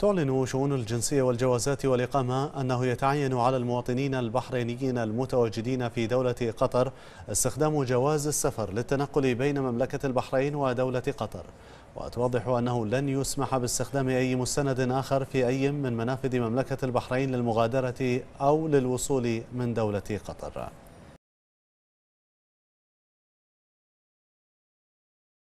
تعلن شؤون الجنسية والجوازات والإقامة أنه يتعين على المواطنين البحرينيين المتواجدين في دولة قطر استخدام جواز السفر للتنقل بين مملكة البحرين ودولة قطر وتوضح أنه لن يسمح باستخدام أي مستند آخر في أي من منافذ مملكة البحرين للمغادرة أو للوصول من دولة قطر